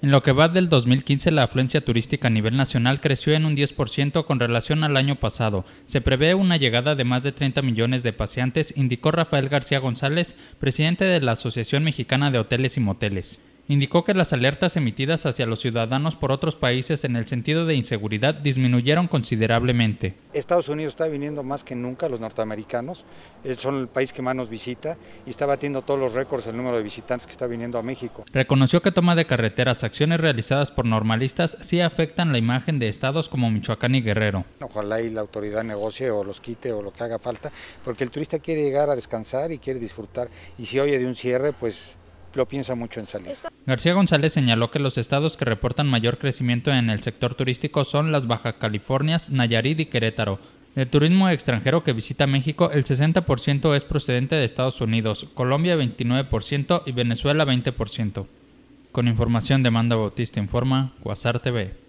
En lo que va del 2015, la afluencia turística a nivel nacional creció en un 10% con relación al año pasado. Se prevé una llegada de más de 30 millones de paseantes, indicó Rafael García González, presidente de la Asociación Mexicana de Hoteles y Moteles indicó que las alertas emitidas hacia los ciudadanos por otros países en el sentido de inseguridad disminuyeron considerablemente. Estados Unidos está viniendo más que nunca, los norteamericanos, eh, son el país que más nos visita y está batiendo todos los récords el número de visitantes que está viniendo a México. Reconoció que toma de carreteras acciones realizadas por normalistas sí afectan la imagen de estados como Michoacán y Guerrero. Ojalá y la autoridad negocie o los quite o lo que haga falta, porque el turista quiere llegar a descansar y quiere disfrutar y si oye de un cierre, pues lo piensa mucho en salir. García González señaló que los estados que reportan mayor crecimiento en el sector turístico son las Baja Californias, Nayarit y Querétaro. El turismo extranjero que visita México, el 60% es procedente de Estados Unidos, Colombia 29% y Venezuela 20%. Con información de Manda Bautista Informa, Guasar TV.